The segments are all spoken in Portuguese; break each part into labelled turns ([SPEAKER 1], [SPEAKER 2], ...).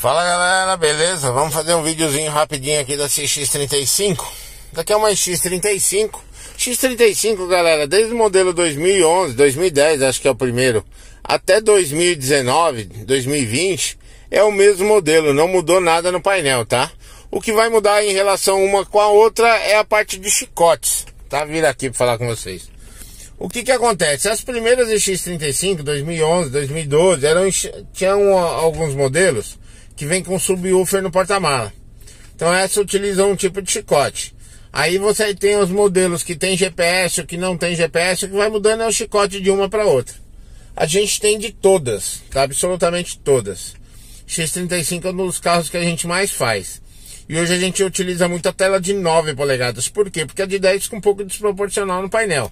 [SPEAKER 1] Fala galera, beleza? Vamos fazer um videozinho rapidinho aqui da CX35. Daqui é uma X35. X35, galera, desde o modelo 2011, 2010, acho que é o primeiro, até 2019, 2020, é o mesmo modelo, não mudou nada no painel, tá? O que vai mudar em relação uma com a outra é a parte de chicotes, tá? Vira aqui para falar com vocês. O que que acontece? As primeiras X35, 2011, 2012, eram tinham alguns modelos que vem com subwoofer no porta-mala. Então essa utiliza um tipo de chicote. Aí você tem os modelos que tem GPS, o que não tem GPS, o que vai mudando é o chicote de uma para outra. A gente tem de todas, tá? absolutamente todas. X35 é um dos carros que a gente mais faz. E hoje a gente utiliza muito a tela de 9 polegadas. Por quê? Porque a de 10 fica um pouco desproporcional no painel.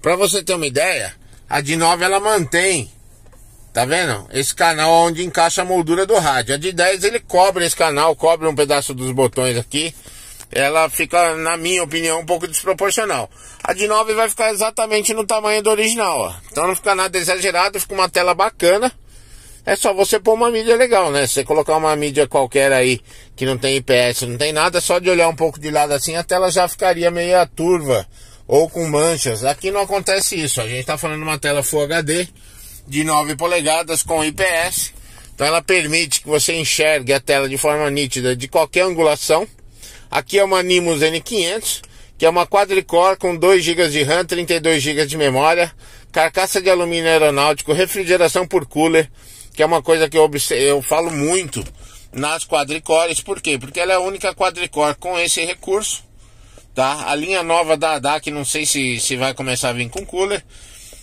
[SPEAKER 1] Para você ter uma ideia, a de 9 ela mantém Tá vendo? Esse canal é onde encaixa a moldura do rádio. A de 10 ele cobre esse canal, cobre um pedaço dos botões aqui. Ela fica, na minha opinião, um pouco desproporcional. A de 9 vai ficar exatamente no tamanho do original, ó. Então não fica nada exagerado, fica uma tela bacana. É só você pôr uma mídia legal, né? Se você colocar uma mídia qualquer aí que não tem IPS, não tem nada, só de olhar um pouco de lado assim a tela já ficaria meio turva ou com manchas. Aqui não acontece isso. A gente tá falando uma tela Full HD de 9 polegadas com IPS. Então ela permite que você enxergue a tela de forma nítida de qualquer angulação. Aqui é uma Nimbus N500, que é uma quadricore com 2 GB de RAM, 32 GB de memória, carcaça de alumínio aeronáutico, refrigeração por cooler, que é uma coisa que eu, eu falo muito nas quadricores. Por quê? Porque ela é a única quadricore com esse recurso. Tá? A linha nova da ADAC, não sei se, se vai começar a vir com cooler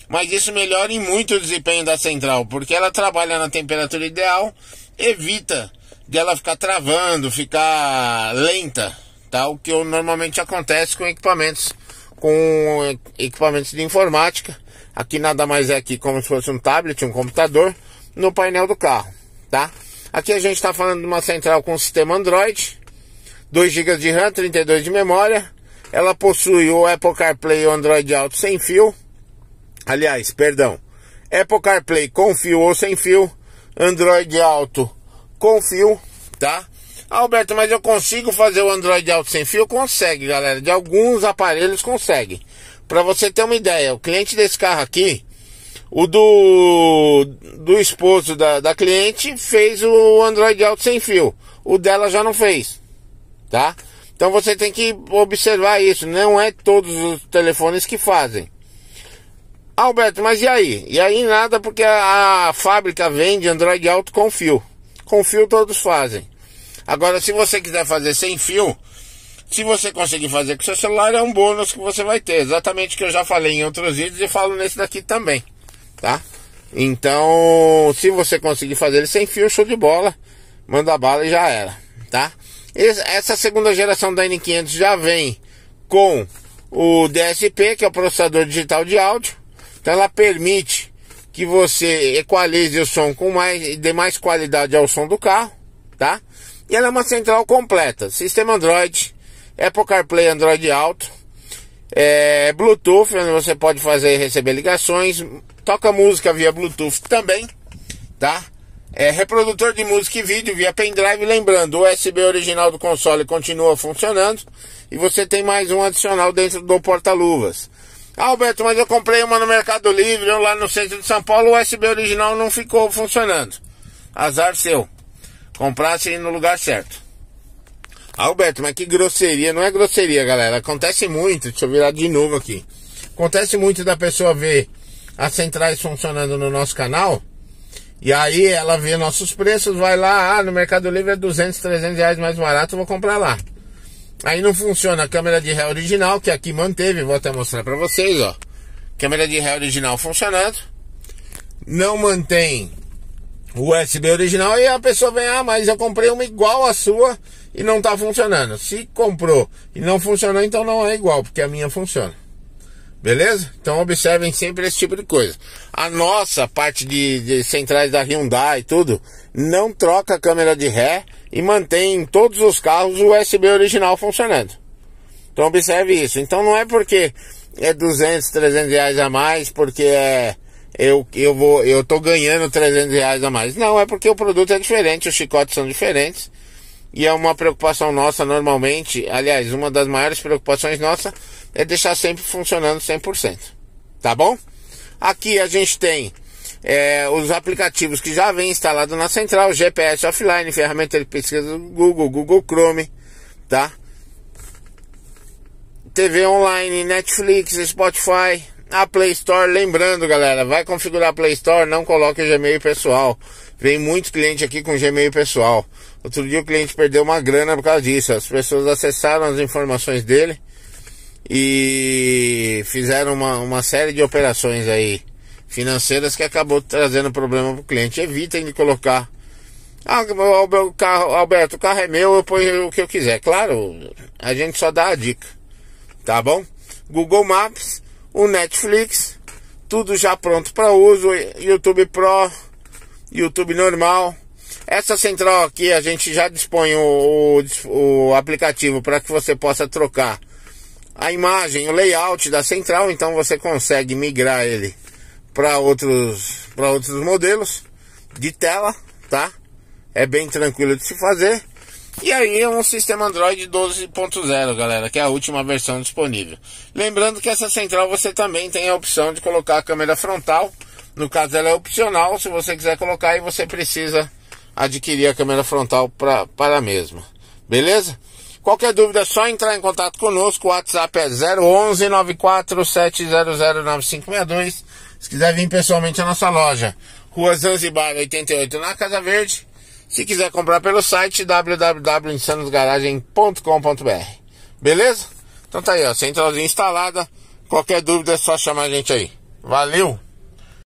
[SPEAKER 1] mas isso melhora em muito o desempenho da central, porque ela trabalha na temperatura ideal, evita dela ficar travando, ficar lenta, tá? O que normalmente acontece com equipamentos com equipamentos de informática. Aqui nada mais é que como se fosse um tablet, um computador no painel do carro, tá? Aqui a gente está falando de uma central com sistema Android, 2 GB de RAM, 32 de memória. Ela possui o Apple CarPlay e o Android Auto sem fio Aliás, perdão. Apple CarPlay com fio ou sem fio. Android Auto com fio, tá? Alberto, mas eu consigo fazer o Android Auto sem fio? Consegue, galera. De alguns aparelhos consegue. Para você ter uma ideia, o cliente desse carro aqui, o do, do esposo da, da cliente, fez o Android Auto sem fio. O dela já não fez, tá? Então você tem que observar isso. Não é todos os telefones que fazem. Alberto, mas e aí? E aí nada, porque a, fábrica vende Android Auto com fio. Com fio todos fazem. Agora, se você quiser fazer sem fio, se você conseguir fazer com seu celular, é um bônus que você vai ter. Exatamente o que eu já falei em outros vídeos e falo nesse daqui também, tá? Então, se você conseguir fazer ele sem fio, show de bola. Manda bala e já era, tá? Essa segunda geração da N500 já vem com o DSP, que é o processador digital de áudio, então ela permite que você equalize o som com mais dê mais qualidade ao som do carro, tá? E ela é uma central completa, sistema Android, Apple CarPlay Android Auto, é, Bluetooth, onde você pode fazer receber ligações, toca música via Bluetooth também, tá? É, reprodutor de música e vídeo via pendrive, lembrando, o USB original do console continua funcionando e você tem mais um adicional dentro do porta-luvas. Ah, Alberto, mas eu comprei uma no Mercado Livre, eu lá no centro de São Paulo, o USB original não ficou funcionando. Azar seu. Comprasse no lugar certo. Alberto, mas que grosseria. Não é grosseria, galera. Acontece muito. Deixa eu virar de novo aqui. Acontece muito da pessoa ver as centrais funcionando no nosso canal. E aí ela vê nossos preços, vai lá, ah, no Mercado Livre é 200, 300 reais mais barato, eu vou comprar lá. Aí não funciona a câmera de ré original, que é aqui manteve, vou até mostrar para vocês, ó. Câmera de ré original funcionando. Não mantém o USB original e a pessoa vem, ah, mas eu comprei uma igual a sua e não tá funcionando. Se comprou e não funcionou, então não é igual, porque a minha funciona. Beleza? Então observem sempre esse tipo de coisa. A nossa parte de, de centrais da Hyundai e tudo, não troca a câmera de ré e mantém em todos os carros o USB original funcionando. Então observe isso. Então não é porque é 200, 300 reais a mais, porque é eu, eu vou eu tô ganhando 300 reais a mais. Não, é porque o produto é diferente, os chicotes são diferentes. E é uma preocupação nossa normalmente, aliás, uma das maiores preocupações nossa é deixar sempre funcionando 100%. Tá bom? Aqui a gente tem é, os aplicativos que já vem instalado na central, GPS offline, ferramenta de pesquisa do Google, Google Chrome, tá? TV online, Netflix, Spotify, a Play Store, lembrando, galera, vai configurar a Play Store, não coloque o Gmail pessoal. Vem muito cliente aqui com Gmail pessoal. Outro dia o cliente perdeu uma grana por causa disso. As pessoas acessaram as informações dele e fizeram uma, uma série de operações aí financeiras que acabou trazendo problema para o cliente. Evitem de colocar. Ah, o carro, Alberto, o carro é meu, eu ponho o que eu quiser. Claro, a gente só dá a dica. Tá bom? Google Maps, o Netflix, tudo já pronto para uso, YouTube Pro, YouTube normal. Essa central aqui a gente já dispõe o, o, o aplicativo para que você possa trocar a imagem, o layout da central, então você consegue migrar ele para outros para outros modelos de tela, tá? É bem tranquilo de se fazer. E aí é um sistema Android 12.0, galera, que é a última versão disponível. Lembrando que essa central você também tem a opção de colocar a câmera frontal. No caso ela é opcional, se você quiser colocar e você precisa adquirir a câmera frontal para para a mesma. Beleza? Qualquer dúvida é só entrar em contato conosco. O WhatsApp é 011 947009562. Se quiser vir pessoalmente à nossa loja, Rua Zanzibar 88 na Casa Verde. Se quiser comprar pelo site www.insanosgaragem.com.br. Beleza? Então tá aí, ó, centralzinha instalada. Qualquer dúvida é só chamar a gente aí. Valeu!